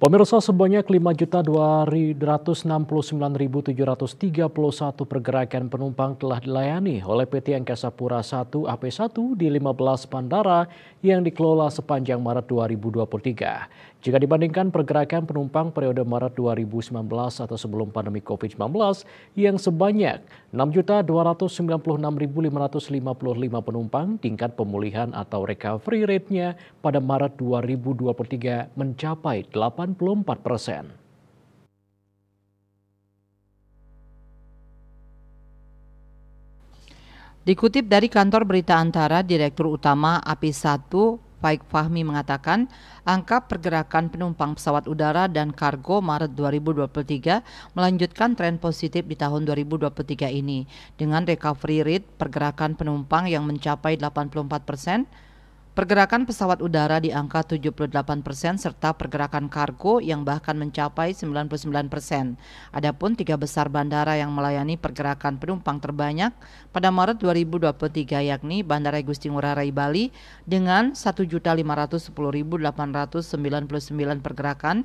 Pemirsa sebanyak 5.269.731 pergerakan penumpang telah dilayani oleh PT Angkasa Pura 1 AP1 di 15 bandara yang dikelola sepanjang Maret 2023. Jika dibandingkan pergerakan penumpang periode Maret 2019 atau sebelum pandemi COVID-19 yang sebanyak 6.296.555 penumpang, tingkat pemulihan atau recovery rate-nya pada Maret 2023 mencapai 8 84 persen. Dikutip dari kantor berita antara Direktur Utama API 1, Faik Fahmi mengatakan, angka pergerakan penumpang pesawat udara dan kargo Maret 2023 melanjutkan tren positif di tahun 2023 ini dengan recovery rate pergerakan penumpang yang mencapai 84 persen, Pergerakan pesawat udara di angka 78 persen serta pergerakan kargo yang bahkan mencapai 99 persen. Adapun tiga besar bandara yang melayani pergerakan penumpang terbanyak pada Maret 2023 yakni Bandara Gusti Ngurah Rai Bali dengan 1.510.899 pergerakan,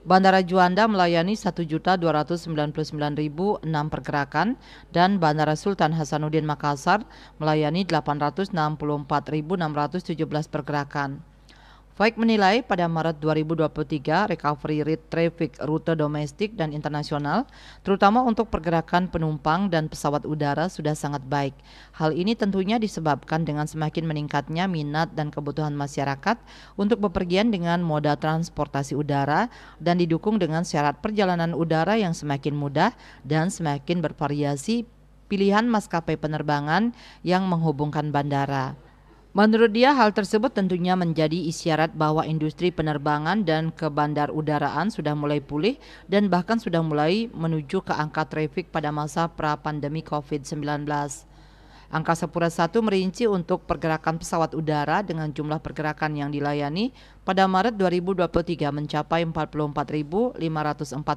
Bandara Juanda melayani 1.299.006 pergerakan dan Bandara Sultan Hasanuddin Makassar melayani 864.617 pergerakan. Faik menilai pada Maret 2023 recovery rate traffic rute domestik dan internasional terutama untuk pergerakan penumpang dan pesawat udara sudah sangat baik. Hal ini tentunya disebabkan dengan semakin meningkatnya minat dan kebutuhan masyarakat untuk bepergian dengan moda transportasi udara dan didukung dengan syarat perjalanan udara yang semakin mudah dan semakin bervariasi pilihan maskapai penerbangan yang menghubungkan bandara. Menurut dia, hal tersebut tentunya menjadi isyarat bahwa industri penerbangan dan kebandar udaraan sudah mulai pulih dan bahkan sudah mulai menuju ke angka trafik pada masa pra-pandemi COVID-19. Angkasa Pura I merinci untuk pergerakan pesawat udara dengan jumlah pergerakan yang dilayani pada Maret 2023 mencapai 44.504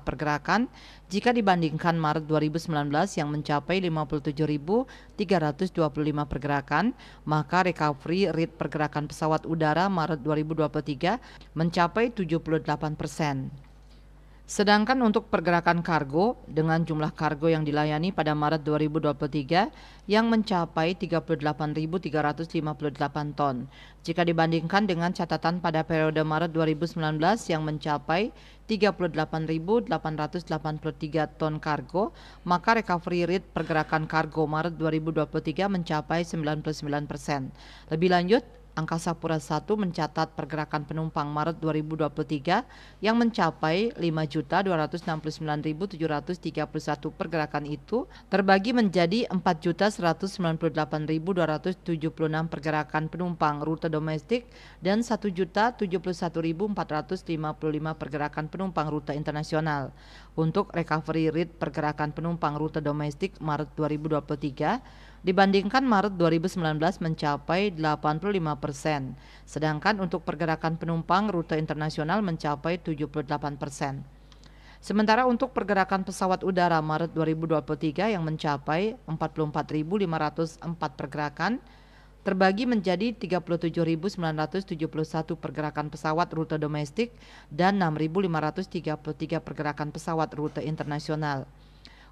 pergerakan jika dibandingkan Maret 2019 yang mencapai 57.325 pergerakan, maka recovery rate pergerakan pesawat udara Maret 2023 mencapai 78 persen. Sedangkan untuk pergerakan kargo dengan jumlah kargo yang dilayani pada Maret 2023 yang mencapai 38.358 ton jika dibandingkan dengan catatan pada periode Maret 2019 yang mencapai 38.883 ton kargo, maka recovery rate pergerakan kargo Maret 2023 mencapai 99%. persen Lebih lanjut, Angkasa Pura I mencatat pergerakan penumpang Maret 2023 yang mencapai 5.269.731 pergerakan itu terbagi menjadi 4.198.276 pergerakan penumpang rute domestik dan 1.071.455 pergerakan penumpang rute internasional. Untuk recovery rate pergerakan penumpang rute domestik Maret 2023 dibandingkan Maret 2019 mencapai 85 persen, sedangkan untuk pergerakan penumpang rute internasional mencapai 78 persen. Sementara untuk pergerakan pesawat udara Maret 2023 yang mencapai 44.504 pergerakan, terbagi menjadi 37.971 pergerakan pesawat rute domestik dan 6.533 pergerakan pesawat rute internasional.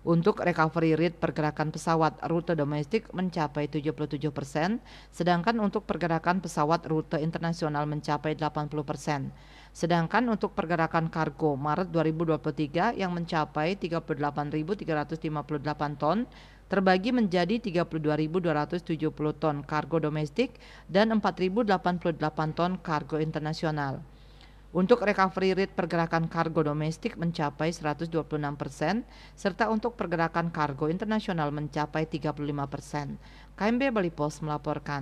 Untuk recovery rate pergerakan pesawat rute domestik mencapai 77 persen, sedangkan untuk pergerakan pesawat rute internasional mencapai 80 persen. Sedangkan untuk pergerakan kargo Maret 2023 yang mencapai 38.358 ton terbagi menjadi 32.270 ton kargo domestik dan 4.088 ton kargo internasional. Untuk recovery rate pergerakan kargo domestik mencapai 126 persen, serta untuk pergerakan kargo internasional mencapai 35 persen. KMB Bali Post melaporkan.